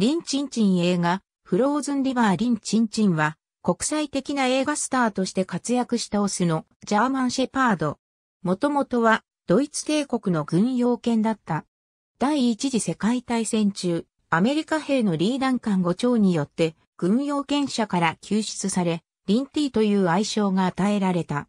リン・チンチン映画、フローズン・リバー・リン・チンチンは、国際的な映画スターとして活躍したオスのジャーマン・シェパード。もともとは、ドイツ帝国の軍用犬だった。第一次世界大戦中、アメリカ兵のリーダン官5長によって、軍用犬舎から救出され、リンティという愛称が与えられた。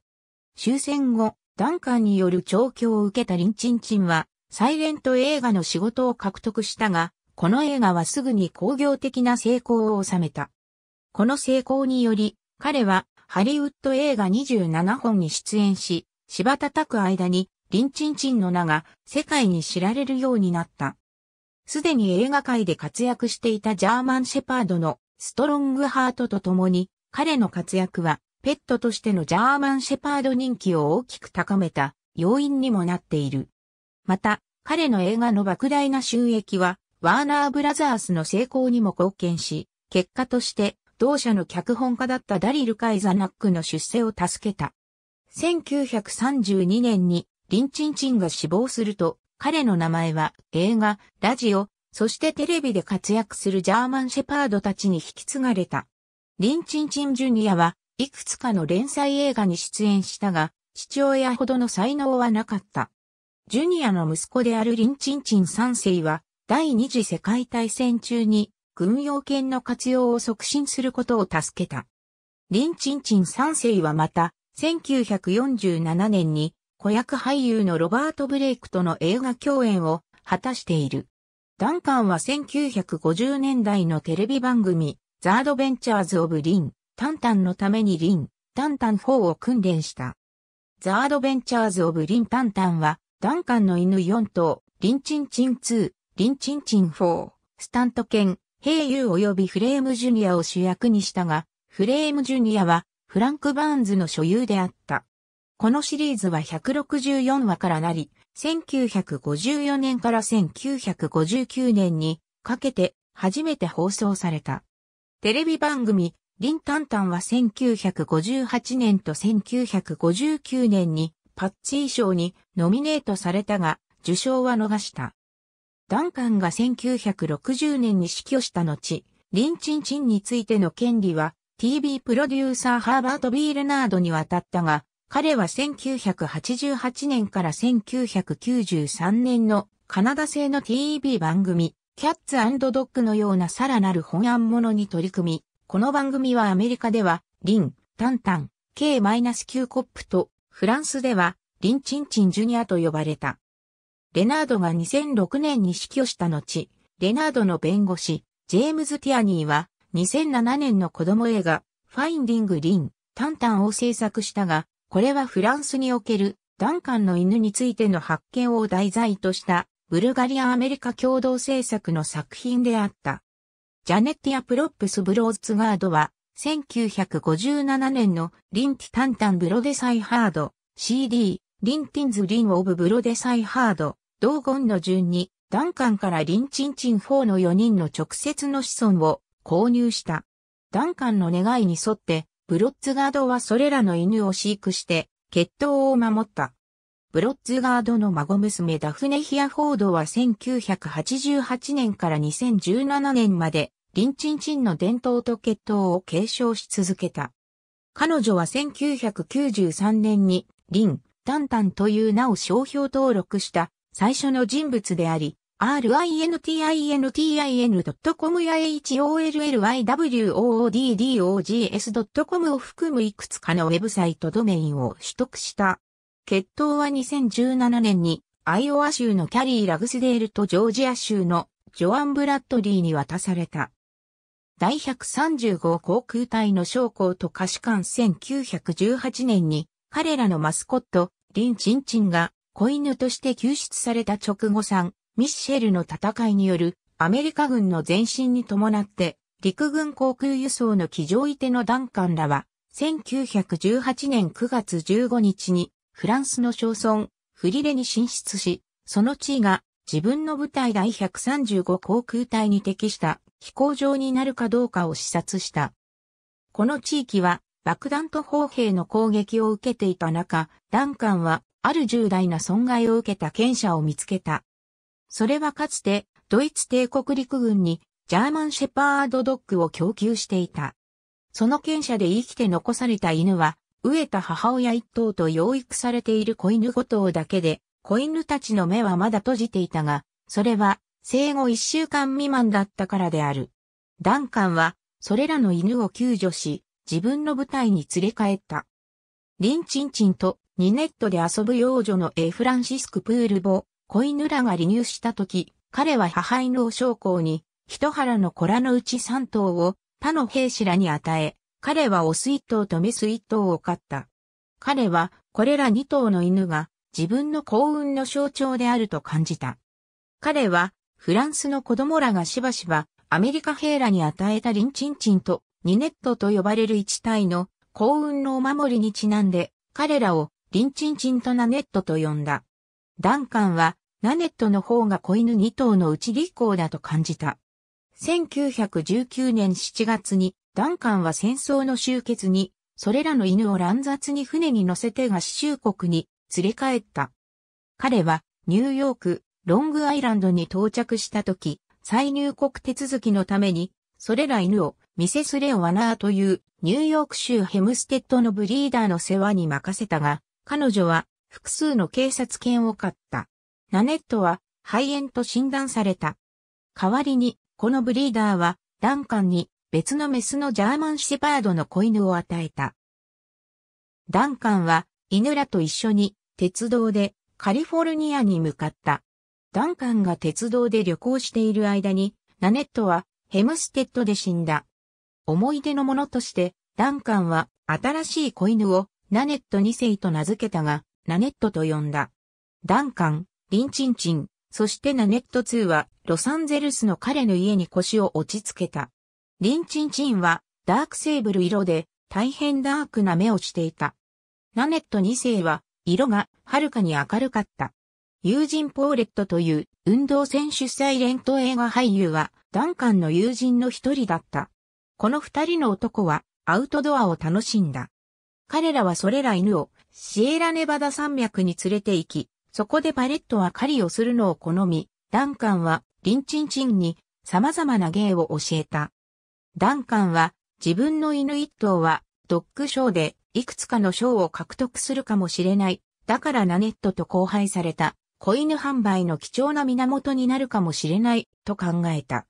終戦後、ダンカンによる調教を受けたリンチンチンは、サイレント映画の仕事を獲得したが、この映画はすぐに工業的な成功を収めた。この成功により、彼はハリウッド映画27本に出演し、芝叩く間に、リンチンチンの名が世界に知られるようになった。すでに映画界で活躍していたジャーマンシェパードのストロングハートと共に、彼の活躍はペットとしてのジャーマンシェパード人気を大きく高めた要因にもなっている。また、彼の映画の莫大な収益は、ワーナーブラザースの成功にも貢献し、結果として同社の脚本家だったダリル・カイザナックの出世を助けた。1932年にリン・チンチンが死亡すると、彼の名前は映画、ラジオ、そしてテレビで活躍するジャーマン・シェパードたちに引き継がれた。リン・チンチン・ジュニアはいくつかの連載映画に出演したが、父親ほどの才能はなかった。ジュニアの息子であるリン・チンチン3世は、第二次世界大戦中に軍用犬の活用を促進することを助けた。リン・チンチン3世はまた、1947年に子役俳優のロバート・ブレイクとの映画共演を果たしている。ダンカンは1950年代のテレビ番組、ザ・アドベンチャーズ・オブ・リン、タンタンのためにリン、タンタン4を訓練した。ザ・アドベンチャーズ・オブ・リン・タンタンは、ダンカンの犬4頭、リン・チン・チン2、リンチンチン4、スタント犬、ヘイユー及びフレームジュニアを主役にしたが、フレームジュニアはフランク・バーンズの所有であった。このシリーズは164話からなり、1954年から1959年にかけて初めて放送された。テレビ番組、リンタンタンは1958年と1959年にパッチー賞にノミネートされたが、受賞は逃した。ダンカンが1960年に死去した後、リンチンチンについての権利は TV プロデューサーハーバート・ビールナードに渡ったが、彼は1988年から1993年のカナダ製の TV 番組、キャッツドッグのようなさらなる本案ものに取り組み、この番組はアメリカでは、リン、タンタン、K-9 コップと、フランスでは、リンチンチンジュニアと呼ばれた。レナードが2006年に死去した後、レナードの弁護士、ジェームズ・ティアニーは、2007年の子供映画、ファインディング・リン、タンタンを制作したが、これはフランスにおける、ダンカンの犬についての発見を題材とした、ブルガリア・アメリカ共同制作の作品であった。ジャネッティア・プロップス・ブローズ・ガードは、1957年のリンティ・タンタン・ブロデサイ・ハード、CD、リンティンズ・リン・オブ・ブロデサイ・ハード、同言の順に、ダンカンからリンチンチン4の4人の直接の子孫を購入した。ダンカンの願いに沿って、ブロッツガードはそれらの犬を飼育して、血統を守った。ブロッツガードの孫娘ダフネヒアフォードは1988年から2017年まで、リンチンチンの伝統と血統を継承し続けた。彼女は1993年に、リン、タンタンという名を商標登録した最初の人物であり、rintintin.com や hollywoods.com o を含むいくつかのウェブサイトドメインを取得した。決闘は2017年にアイオワ州のキャリー・ラグスデールとジョージア州のジョアン・ブラッドリーに渡された。第135航空隊の将校と歌士官1918年に彼らのマスコット、リン・チンチンが子犬として救出された直後ん、ミッシェルの戦いによるアメリカ軍の前進に伴って陸軍航空輸送の機上いてのダンカンらは1918年9月15日にフランスの小村フリレに進出し、その地位が自分の部隊第135航空隊に適した飛行場になるかどうかを視察した。この地域は爆弾と砲兵の攻撃を受けていた中、ダンカンはある重大な損害を受けた犬舎を見つけた。それはかつて、ドイツ帝国陸軍に、ジャーマンシェパードドッグを供給していた。その犬舎で生きて残された犬は、飢えた母親一頭と養育されている子犬五頭だけで、子犬たちの目はまだ閉じていたが、それは生後一週間未満だったからである。ダンカンは、それらの犬を救助し、自分の部隊に連れ帰った。リンチンチンとニネットで遊ぶ幼女のエフランシスク・プールボ、コイヌラが離乳した時、彼は母犬を将校に、一腹の子らのうち三頭を他の兵士らに与え、彼はオス一頭とメス一頭を飼った。彼はこれら二頭の犬が自分の幸運の象徴であると感じた。彼はフランスの子供らがしばしばアメリカ兵らに与えたリンチンチンとニネットと呼ばれる一体の幸運のお守りにちなんで彼らをリンチンチンとナネットと呼んだ。ダンカンは、ナネットの方が子犬2頭のうち立候だと感じた。1919年7月に、ダンカンは戦争の終結に、それらの犬を乱雑に船に乗せて合衆国に連れ帰った。彼は、ニューヨーク、ロングアイランドに到着した時、再入国手続きのために、それら犬をミセス・レオ・ワナーというニューヨーク州ヘムステッドのブリーダーの世話に任せたが、彼女は複数の警察犬を飼った。ナネットは肺炎と診断された。代わりに、このブリーダーは、ダンカンに別のメスのジャーマンシェパードの子犬を与えた。ダンカンは犬らと一緒に鉄道でカリフォルニアに向かった。ダンカンが鉄道で旅行している間に、ナネットはヘムステッドで死んだ。思い出のものとして、ダンカンは新しい子犬をナネット2世と名付けたが、ナネットと呼んだ。ダンカン、リンチンチン、そしてナネット2は、ロサンゼルスの彼の家に腰を落ち着けた。リンチンチンは、ダークセーブル色で、大変ダークな目をしていた。ナネット2世は、色が、はるかに明るかった。友人ポーレットという、運動選手サイレント映画俳優は、ダンカンの友人の一人だった。この二人の男は、アウトドアを楽しんだ。彼らはそれら犬をシエラネバダ山脈に連れて行き、そこでパレットは狩りをするのを好み、ダンカンはリンチンチンに様々な芸を教えた。ダンカンは自分の犬一頭はドッグショーでいくつかの賞を獲得するかもしれない。だからナネットと交配された子犬販売の貴重な源になるかもしれないと考えた。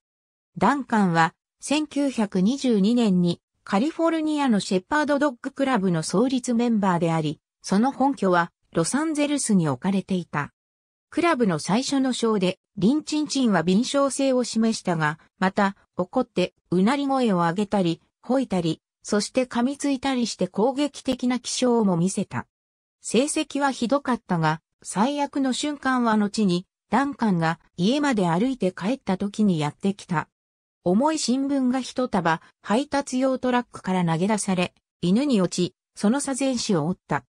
ダンカンは1922年にカリフォルニアのシェパードドッグクラブの創立メンバーであり、その本拠はロサンゼルスに置かれていた。クラブの最初の章で、リンチンチンは敏捷性を示したが、また、怒って、うなり声を上げたり、吠えたり、そして噛みついたりして攻撃的な気象も見せた。成績はひどかったが、最悪の瞬間は後に、ダンカンが家まで歩いて帰った時にやってきた。重い新聞が一束、配達用トラックから投げ出され、犬に落ち、その左前肢を折った。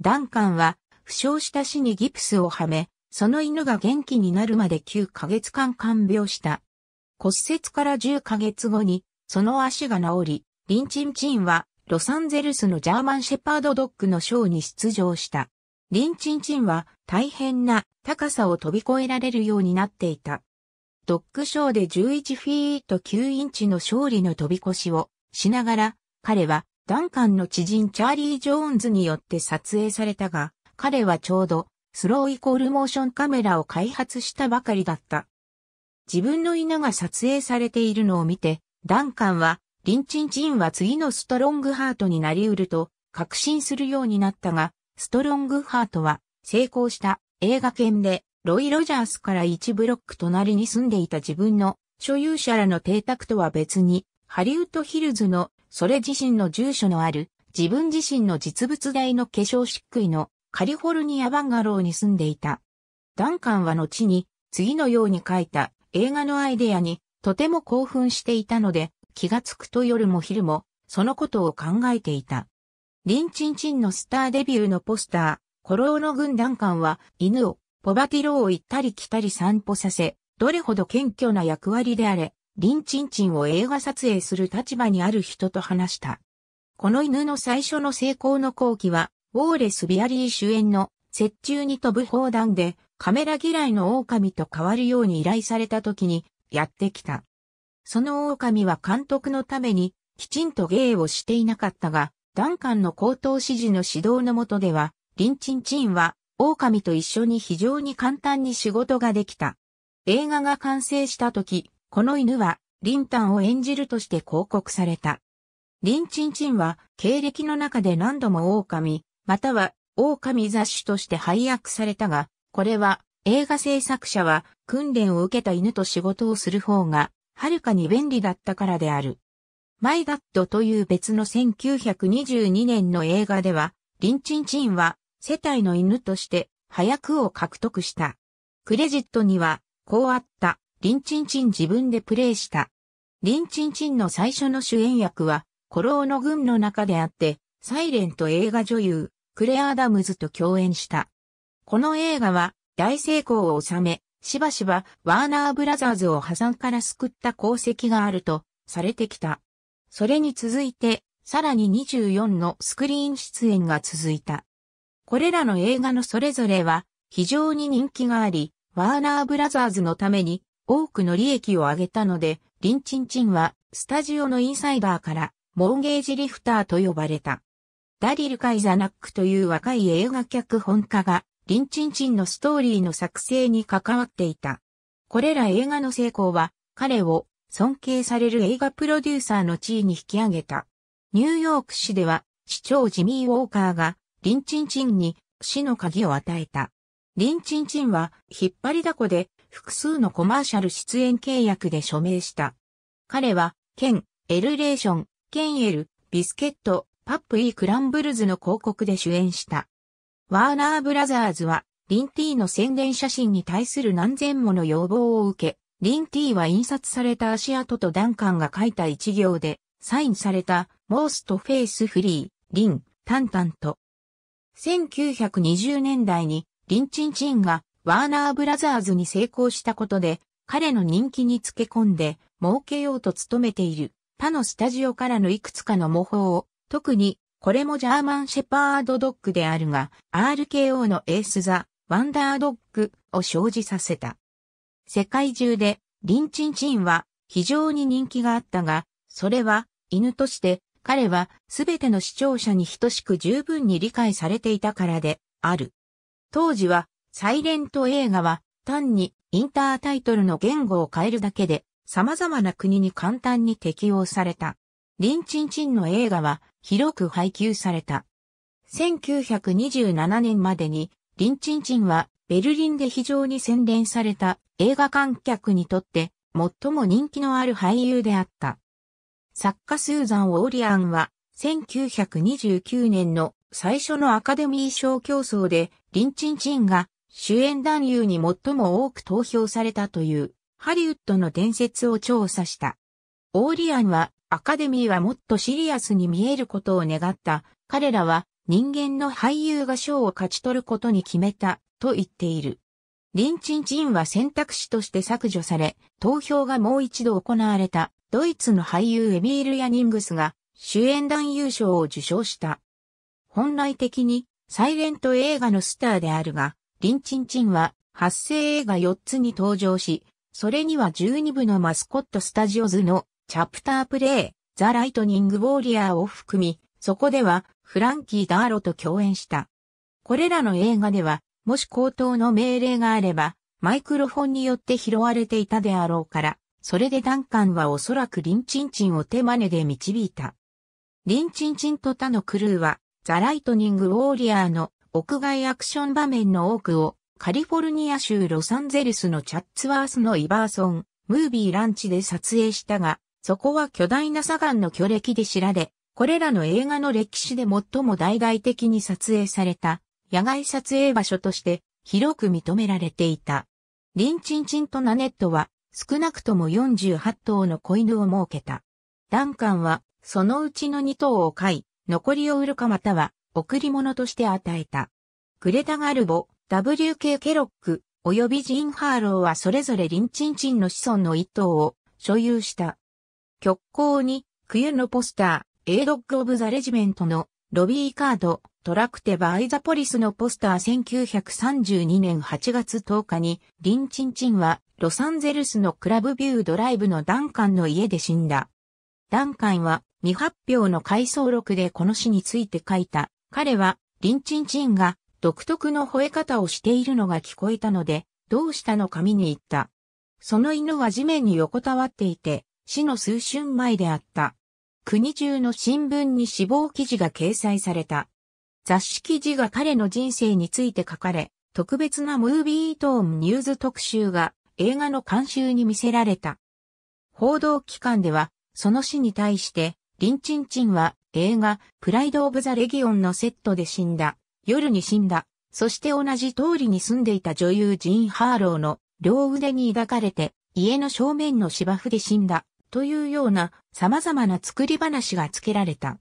ダンカンは、負傷した死にギプスをはめ、その犬が元気になるまで9ヶ月間看病した。骨折から10ヶ月後に、その足が治り、リンチンチンは、ロサンゼルスのジャーマンシェパードドッグのショーに出場した。リンチンチンは、大変な高さを飛び越えられるようになっていた。ドッグショーで11フィート9インチの勝利の飛び越しをしながら、彼はダンカンの知人チャーリー・ジョーンズによって撮影されたが、彼はちょうどスローイコールモーションカメラを開発したばかりだった。自分の犬が撮影されているのを見て、ダンカンは、リンチンチンは次のストロングハートになりうると確信するようになったが、ストロングハートは成功した映画犬でロイ・ロジャースから1ブロック隣に住んでいた自分の所有者らの邸宅とは別に、ハリウッドヒルズのそれ自身の住所のある自分自身の実物大の化粧漆喰のカリフォルニアバンガローに住んでいた。ダンカンは後に次のように書いた映画のアイデアにとても興奮していたので気がつくと夜も昼もそのことを考えていた。リンチンチンのスターデビューのポスター、コローの軍団ンは犬をポバティロを行ったり来たり散歩させ、どれほど謙虚な役割であれ、リンチンチンを映画撮影する立場にある人と話した。この犬の最初の成功の後期は、ウォーレス・ビアリー主演の、雪中に飛ぶ砲弾で、カメラ嫌いの狼と変わるように依頼された時に、やってきた。その狼は監督のために、きちんと芸をしていなかったが、ダンカンの高等指示の指導のもとでは、リンチンチンは、狼と一緒に非常に簡単に仕事ができた。映画が完成した時、この犬は、リンタンを演じるとして広告された。リンチンチンは、経歴の中で何度も狼、または狼雑種として配役されたが、これは、映画制作者は、訓練を受けた犬と仕事をする方が、はるかに便利だったからである。マイダットという別の1922年の映画では、リンチンチンは世帯の犬として早くを獲得した。クレジットには、こうあった、リンチンチン自分でプレイした。リンチンチンの最初の主演役は、コローの軍の中であって、サイレント映画女優、クレア・アダムズと共演した。この映画は、大成功を収め、しばしばワーナーブラザーズを破産から救った功績があるとされてきた。それに続いて、さらに24のスクリーン出演が続いた。これらの映画のそれぞれは非常に人気があり、ワーナーブラザーズのために多くの利益を上げたので、リンチンチンはスタジオのインサイダーからモーゲージリフターと呼ばれた。ダリル・カイザナックという若い映画脚本家が、リンチンチンのストーリーの作成に関わっていた。これら映画の成功は、彼を尊敬される映画プロデューサーの地位に引き上げた。ニューヨーク市では、市長ジミー・ウォーカーがリンチンチンに死の鍵を与えた。リンチンチンは、引っ張りだこで、複数のコマーシャル出演契約で署名した。彼は、ケン、エルレーション、ケンエル、ビスケット、パップイークランブルズの広告で主演した。ワーナーブラザーズは、リンティーの宣伝写真に対する何千もの要望を受け、リンティーは印刷された足跡とダンカンが書いた一行で、サインされた、モーストフェイスフリー、リン、タンタンと、1920年代にリンチンチンがワーナーブラザーズに成功したことで、彼の人気につけ込んで、儲けようと努めている、他のスタジオからのいくつかの模倣を、特に、これもジャーマンシェパードドッグであるが、RKO のエースザ、ワンダードッグを生じさせた。世界中で、リンチンチンは非常に人気があったが、それは犬として彼はすべての視聴者に等しく十分に理解されていたからである。当時は、サイレント映画は単にインタータイトルの言語を変えるだけで様々な国に簡単に適用された。リンチンチンの映画は広く配給された。1927年までにリンチンチンはベルリンで非常に洗練された映画観客にとって最も人気のある俳優であった。作家スーザン・ウォーリアンは、1929年の最初のアカデミー賞競争で、リン・チンチンが主演男優に最も多く投票されたという、ハリウッドの伝説を調査した。ウォーリアンは、アカデミーはもっとシリアスに見えることを願った。彼らは、人間の俳優が賞を勝ち取ることに決めた、と言っている。リン・チンチンは選択肢として削除され、投票がもう一度行われた。ドイツの俳優エミール・ヤニングスが主演男優賞を受賞した。本来的にサイレント映画のスターであるが、リンチンチンは発生映画4つに登場し、それには12部のマスコットスタジオズのチャプタープレイ、ザ・ライトニング・ウォーリアーを含み、そこではフランキー・ダーロと共演した。これらの映画では、もし口頭の命令があれば、マイクロフォンによって拾われていたであろうから、それでダンカンはおそらくリンチンチンを手真似で導いた。リンチンチンと他のクルーは、ザ・ライトニング・ウォーリアーの屋外アクション場面の多くを、カリフォルニア州ロサンゼルスのチャッツワースのイバーソン、ムービーランチで撮影したが、そこは巨大な砂岩の巨歴で知られ、これらの映画の歴史で最も大々的に撮影された、野外撮影場所として広く認められていた。リンチンチンとナネットは少なくとも48頭の子犬を設けた。ダンカンは、そのうちの2頭を飼い、残りを売るかまたは、贈り物として与えた。グレタ・ガルボ、WK ケロック、及びジン・ハーローはそれぞれリンチンチンの子孫の1頭を所有した。極光に、冬のポスター、エイドッグ・オブ・ザ・レジメントのロビーカード、トラクテバ・イザポリスのポスター1932年8月10日に、リンチンチンはロサンゼルスのクラブビュードライブのダンカンの家で死んだ。ダンカンは未発表の回想録でこの詩について書いた。彼はリンチンチンが独特の吠え方をしているのが聞こえたので、どうしたのかに行った。その犬は地面に横たわっていて、死の数春前であった。国中の新聞に死亡記事が掲載された。雑誌記事が彼の人生について書かれ、特別なムービートーンニューズ特集が映画の監修に見せられた。報道機関では、その死に対して、リンチンチンは映画、プライド・オブ・ザ・レギオンのセットで死んだ、夜に死んだ、そして同じ通りに住んでいた女優ジーン・ハーローの両腕に抱かれて、家の正面の芝生で死んだ、というような様々な作り話が付けられた。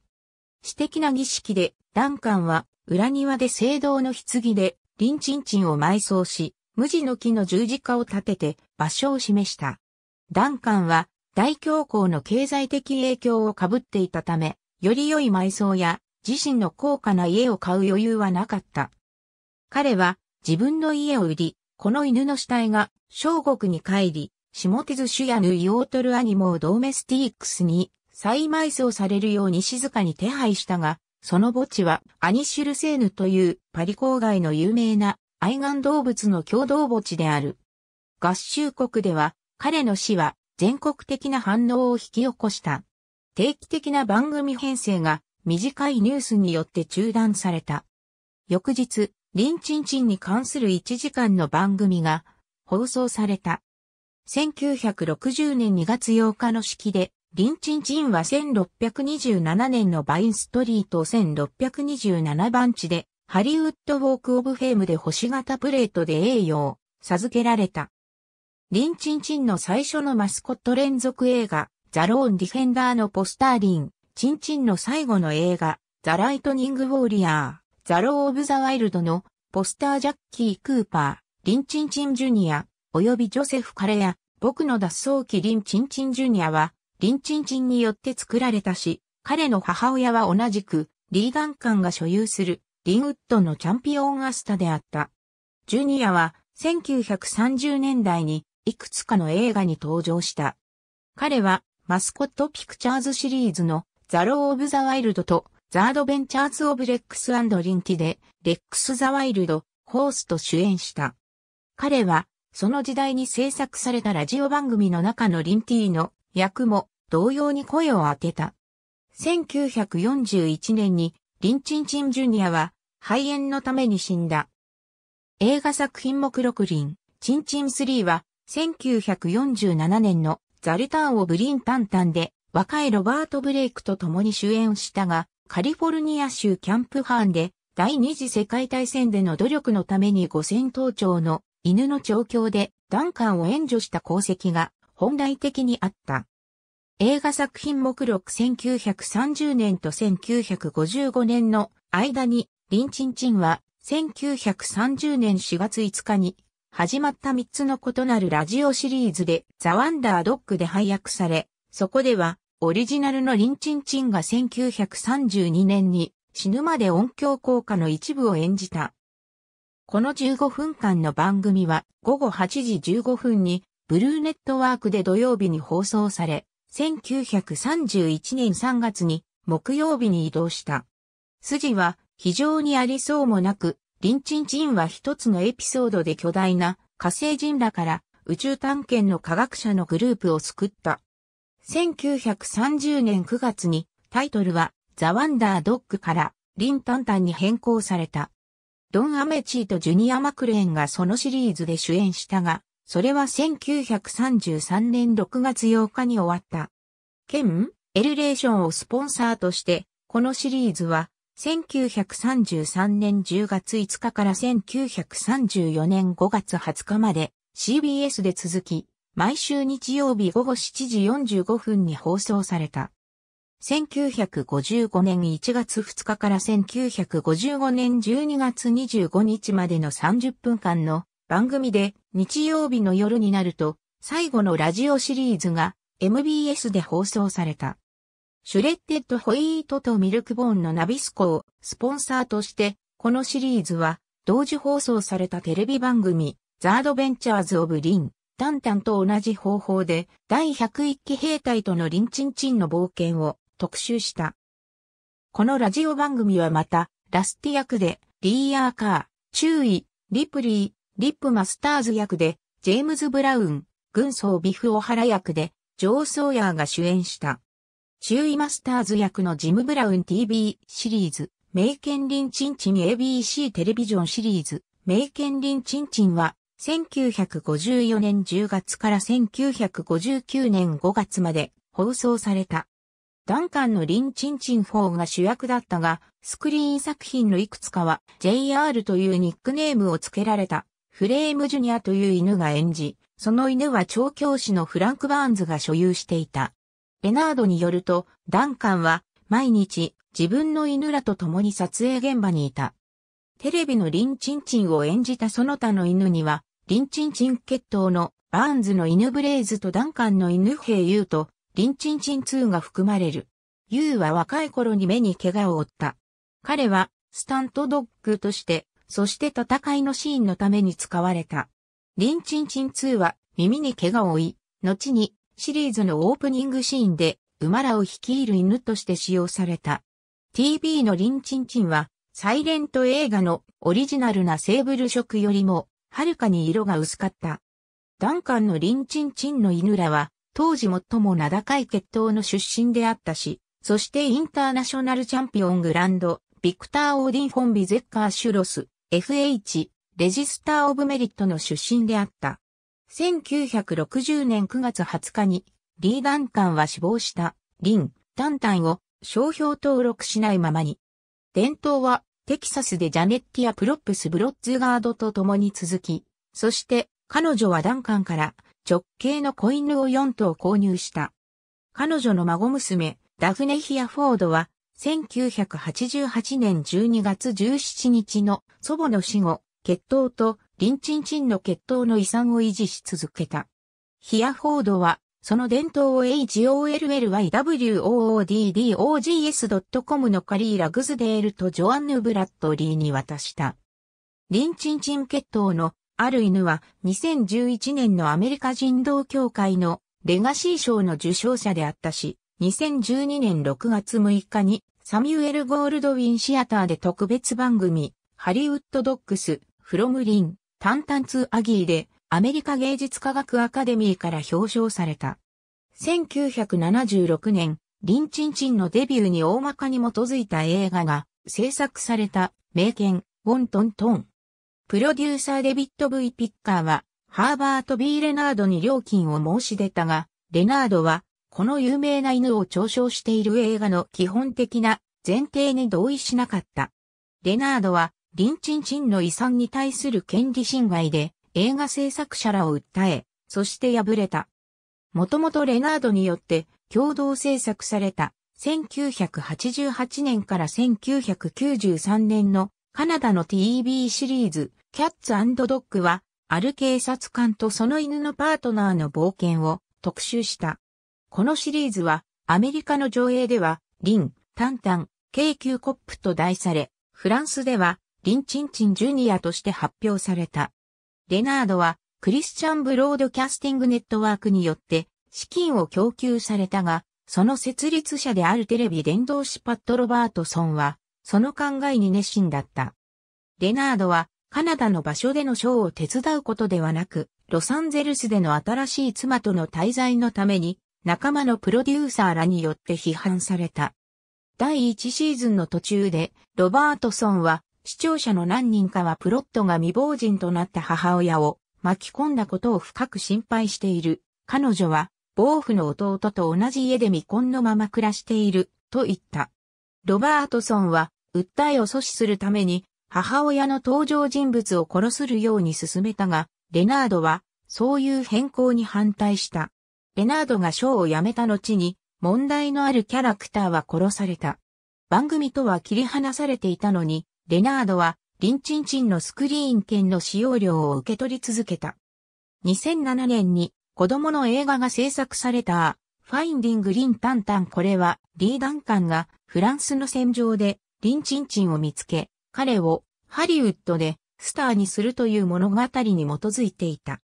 私的な儀式で、ダンカンは裏庭で聖堂の棺で、リンチンチンを埋葬し、無地の木の十字架を立てて場所を示した。ダンカンは大恐慌の経済的影響をかぶっていたため、より良い埋葬や自身の高価な家を買う余裕はなかった。彼は自分の家を売り、この犬の死体が小国に帰り、下手津主やヌイオートルアニモをドーメスティックスに再埋葬されるように静かに手配したが、その墓地はアニシュルセーヌというパリ郊外の有名な愛玩動物の共同墓地である。合衆国では彼の死は全国的な反応を引き起こした。定期的な番組編成が短いニュースによって中断された。翌日、リンチンチンに関する1時間の番組が放送された。1960年2月8日の式で、リンチンチンは1627年のバインストリート1627番地でハリウッドウォークオブフェームで星型プレートで栄誉を授けられた。リンチンチンの最初のマスコット連続映画、ザ・ローン・ディフェンダーのポスターリン、チンチンの最後の映画、ザ・ライトニング・ウォーリアー、ザ・ロー・オブ・ザ・ワイルドのポスタージャッキー・クーパー、リンチンチン・ジュニア、及びジョセフ・カレア、僕の脱走機リン・チンチン・ジュニアは、リン・チンチンによって作られたし、彼の母親は同じく、リーガン館が所有するリンウッドのチャンピオンアスタであった。ジュニアは1930年代にいくつかの映画に登場した。彼はマスコットピクチャーズシリーズのザ・ロー・オブ・ザ・ワイルドとザ・アドベンチャーズ・オブ・レックス・リンティでレックス・ザ・ワイルド、ホースと主演した。彼はその時代に制作されたラジオ番組の中のリンティの役も同様に声を当てた。1941年にリンチンチンジュニアは肺炎のために死んだ。映画作品目録林、チンチン3は、1947年のザルターンをブリンタンタンで、若いロバート・ブレイクと共に主演したが、カリフォルニア州キャンプハーンで、第二次世界大戦での努力のために五千頭鳥の犬の調教でダンカンを援助した功績が本来的にあった。映画作品目録1930年と1955年の間にリンチンチンは、1930年4月5日に、始まった3つの異なるラジオシリーズで、ザ・ワンダードッグで配役され、そこでは、オリジナルのリンチンチンが1932年に、死ぬまで音響効果の一部を演じた。この15分間の番組は、午後8時15分に、ブルーネットワークで土曜日に放送され、1931年3月に、木曜日に移動した。筋は、非常にありそうもなく、リンチンチンは一つのエピソードで巨大な火星人らから宇宙探検の科学者のグループを救った。1930年9月にタイトルはザ・ワンダー・ドッグからリン・タンタンに変更された。ドン・アメチーとジュニア・マクレーンがそのシリーズで主演したが、それは1933年6月8日に終わった。ケン・エルレーションをスポンサーとして、このシリーズは1933年10月5日から1934年5月20日まで CBS で続き、毎週日曜日午後7時45分に放送された。1955年1月2日から1955年12月25日までの30分間の番組で日曜日の夜になると最後のラジオシリーズが MBS で放送された。シュレッテッドホイートとミルクボーンのナビスコをスポンサーとして、このシリーズは同時放送されたテレビ番組ザードベンチャーズ・オブ・リン、タンタンと同じ方法で第101期兵隊とのリンチンチンの冒険を特集した。このラジオ番組はまた、ラスティ役で、リーアーカー、ーイ、リプリー、リップマスターズ役で、ジェームズ・ブラウン、軍曹ビフ・オハラ役で、ジョー・ソーヤーが主演した。注意マスターズ役のジム・ブラウン TV シリーズ、メイケンリンチンチン ABC テレビジョンシリーズ、メイケンリンチンチンは、1954年10月から1959年5月まで放送された。ダンカンのリン・チンチン4が主役だったが、スクリーン作品のいくつかは JR というニックネームを付けられたフレームジュニアという犬が演じ、その犬は調教師のフランク・バーンズが所有していたエナードによると、ダンカンは毎日自分の犬らと共に撮影現場にいた。テレビのリンチンチンを演じたその他の犬には、リンチンチン血統のバーンズの犬ブレイズとダンカンの犬兵 U とリンチンチン2が含まれる。U は若い頃に目に怪我を負った。彼はスタントドッグとして、そして戦いのシーンのために使われた。リンチンチン2は耳に怪我を負い、後にシリーズのオープニングシーンで、馬らを率いる犬として使用された。TV のリンチンチンは、サイレント映画のオリジナルなセーブル色よりも、はるかに色が薄かった。ダンカンのリンチンチンの犬らは、当時最も名高い血統の出身であったし、そしてインターナショナルチャンピオングランド、ビクター・オーディン・フォンビ・ゼッカー・シュロス、FH、レジスター・オブ・メリットの出身であった。1960年9月20日に、リー・ダンカンは死亡した、リン・ダンタンを商標登録しないままに。伝統は、テキサスでジャネッティア・プロップス・ブロッツガードと共に続き、そして彼女はダンカンから直径の子犬を4頭購入した。彼女の孫娘、ダフネ・ヒアフォードは、1988年12月17日の祖母の死後、血統とリンチンチンの血統の遺産を維持し続けた。ヒアフォードは、その伝統を HOLLYWOODDOGS.com のカリー・ラグズデールとジョアンヌ・ブラッドリーに渡した。リンチンチン血統のある犬は2011年のアメリカ人道協会のレガシー賞の受賞者であったし、2012年6月6日にサミュエル・ゴールドウィンシアターで特別番組、ハリウッド・ドッグス・フロム・リン、タンタンツーアギーでアメリカ芸術科学アカデミーから表彰された。1976年、リンチンチンのデビューに大まかに基づいた映画が制作された名犬、ウォントントン。プロデューサーデビット・ V・ ピッカーは、ハーバート・ B・ レナードに料金を申し出たが、レナードは、この有名な犬を嘲笑している映画の基本的な前提に同意しなかった。レナードは、リン・チン・チンの遺産に対する権利侵害で映画制作者らを訴え、そして敗れた。もともとレナードによって共同制作された1988年から1993年のカナダの TV シリーズキャッツドッグはある警察官とその犬のパートナーの冒険を特集した。このシリーズはアメリカの上映ではリン、タンタン、京急コップと題され、フランスではリン・チンチン・ジュニアとして発表された。レナードは、クリスチャン・ブロードキャスティングネットワークによって資金を供給されたが、その設立者であるテレビ伝道師パット・ロバートソンは、その考えに熱心だった。レナードは、カナダの場所でのショーを手伝うことではなく、ロサンゼルスでの新しい妻との滞在のために、仲間のプロデューサーらによって批判された。第1シーズンの途中で、ロバートソンは、視聴者の何人かはプロットが未亡人となった母親を巻き込んだことを深く心配している。彼女は、暴風の弟と同じ家で未婚のまま暮らしている、と言った。ロバートソンは、訴えを阻止するために、母親の登場人物を殺するように進めたが、レナードは、そういう変更に反対した。レナードがショーを辞めた後に、問題のあるキャラクターは殺された。番組とは切り離されていたのに、レナードは、リンチンチンのスクリーン券の使用料を受け取り続けた。2007年に子供の映画が制作された、ファインディング・リン・タンタンこれは、リー・ダンカンがフランスの戦場でリン・チンチンを見つけ、彼をハリウッドでスターにするという物語に基づいていた。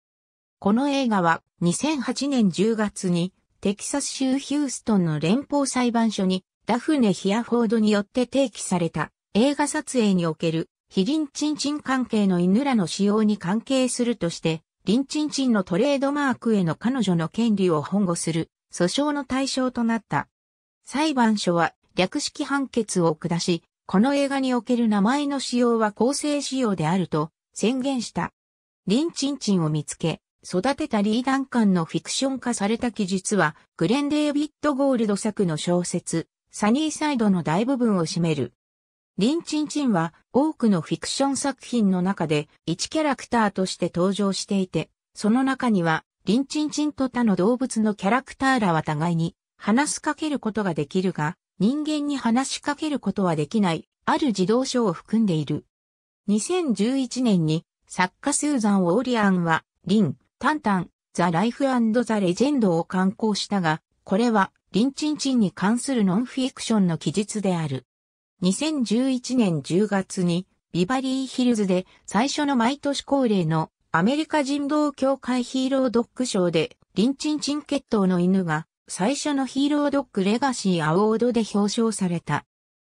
この映画は2008年10月にテキサス州ヒューストンの連邦裁判所にダフネ・ヒアフォードによって提起された。映画撮影における非リンチンチン関係の犬らの使用に関係するとして、リンチンチンのトレードマークへの彼女の権利を保護する訴訟の対象となった。裁判所は略式判決を下し、この映画における名前の使用は公正使用であると宣言した。リンチンチンを見つけ、育てたリーダン間のフィクション化された記述は、グレン・デービッド・ゴールド作の小説、サニーサイドの大部分を占める。リンチンチンは多くのフィクション作品の中で1キャラクターとして登場していて、その中にはリンチンチンと他の動物のキャラクターらは互いに話しかけることができるが、人間に話しかけることはできないある児童書を含んでいる。2011年に作家スーザン・ウォーリアンは、リン、タンタン、ザ・ライフ・ザ・レジェンドを刊行したが、これは、リン・チン・チンに関するノンフィクションの記述である。2011年10月にビバリーヒルズで最初の毎年恒例のアメリカ人道協会ヒーロードッグ賞でリンチンチン血統の犬が最初のヒーロードッグレガシーアォードで表彰された。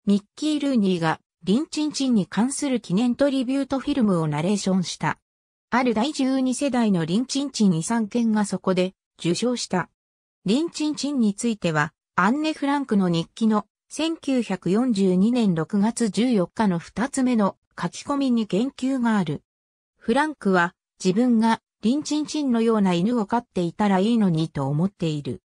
ミッキー・ルーニーがリンチンチンに関する記念トリビュートフィルムをナレーションした。ある第12世代のリンチンチン遺産権がそこで受賞した。リンチンチンについてはアンネ・フランクの日記の1942年6月14日の2つ目の書き込みに言及がある。フランクは自分がリンチンチンのような犬を飼っていたらいいのにと思っている。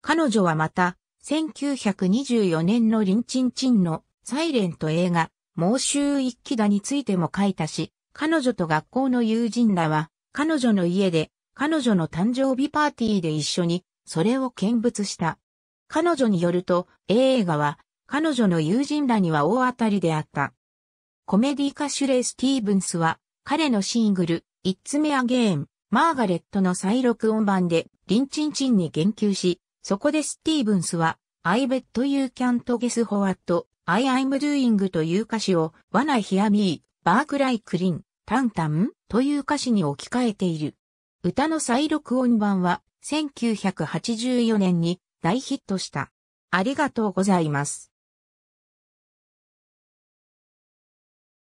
彼女はまた、1924年のリンチンチンのサイレント映画、猛襲一騎だについても書いたし、彼女と学校の友人らは、彼女の家で、彼女の誕生日パーティーで一緒に、それを見物した。彼女によると、A 映画は、彼女の友人らには大当たりであった。コメディ歌手レイ・スティーブンスは、彼のシングル、It's Me Again、マーガレットの再録音版で、リンチンチンに言及し、そこでスティーブンスは、I bet you can't guess what I am doing という歌詞を、Wanna hear me, バークライクリン、タンタンという歌詞に置き換えている。歌の再録音版は、1984年に大ヒットした。ありがとうございます。